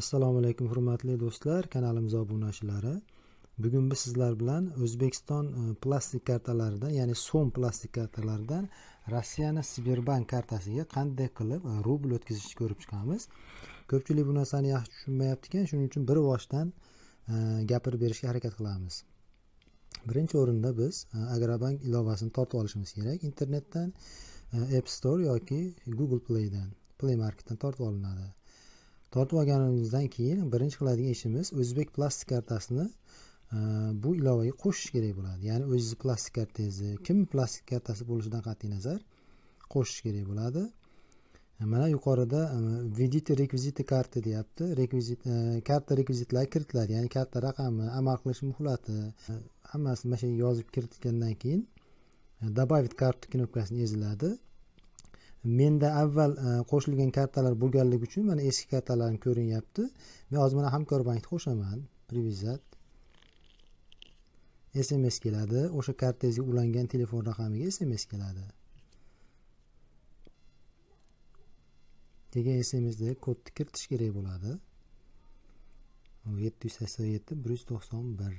assalomu alaykum hurmatli do'stlar kanalimiz obunachilari bugun biz sizlar bilan o'zbekiston e, plastik kartalaridan ya'ni so'm plastik kartalaridan rossiyani sberbank kartasiga qanday qilib e, rubl o'tkazishni ko'rib chiqamiz ko'pchilik bu narsani yaxshi tushunmayapti ekan shuning uchun bir boshdan e, gapirib berishga harakat qilamiz birinchi o'rinda biz agrobank ilovasini tortib olishimiz kerak internetdan app store yoki google playdan play marketdan tortib olinadi tortib olganingizdan keyin birinchi qiladigan ishimiz o'zbek plastik kartasini e, bu ilovaga qo'shish kerak bo'ladi ya'ni o'zizni plastik kartangizni kim plastik kartasi bo'lishidan qat'iy nazar qo'shish kerak bo'ladi e, mana yuqorida e, vidite rekviziti karta deyapti rekvizit karta rekvizitlari kiritiladi ya'ni karta raqami amal qilish muhlati hammasini mana shu yozib kiritgandan keyin добавить карту knopkasini eziladi menda avval e, qo'shilgan kartalar bo'lganligi uchun mana eski kartalarim ko'rinyapti men hozir mana hamkor bankni qo'shaman привязать sms keladi o'sha kartangizga ulangan telefon raqamiga sms keladi keyin smsdagi kodni kiritish kerak bo'ladi yetti yuz sakson yetti bir yuz to'qson bir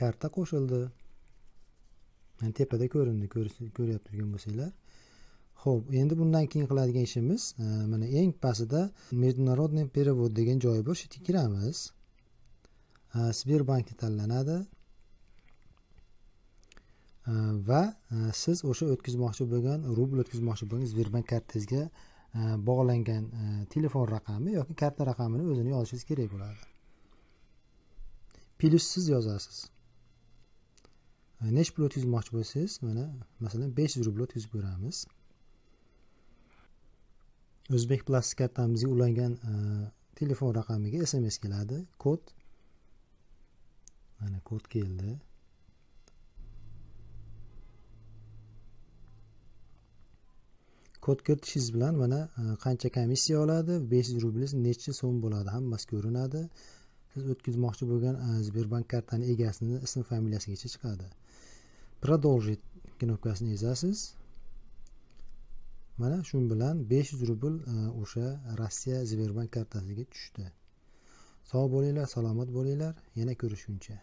karta qo'shildi yani tepada ko'rindi ko'ryapti turgan bo'lsanglar ho'p endi bundan keyin qiladigan ishimiz e, mana eng pastida международный перевод degan joyi bor shu yerga kiramiz e, sberbankni tanlanadi e, va siz o'sha o'tkazmoqchi bo'lgan rubl o'tkazmoqchi bo'lgan sberbank kartangizga bog'langan telefon raqami yoki karta raqamini o'zini yozishingiz kerak bo'ladi plyussiz yozasiz nech pul o'tkazmoqchi bo'lsangiz mana masalan besh yuz rubl o'tkazib ko'ramiz o'zbek plastik kartamizga ulangan e, telefon raqamiga sms keladi kod mana kod keldi kod kiritishingiz bilan mana e, qancha komissiya oladi besh yuz rublingiz nechi so'm bo'ladi hammasi ko'rinadi siz o'tkazmoqchi bo'lgan sberbank kartani egasini ism familiyasigacha chiqadi продолжить knopkasini ezasiz mana shu bilan besh yuz rubl o'sha rossiya sberbank kartasiga tushdi sog' bo'linglar salomat bo'linglar yana ko'rishguncha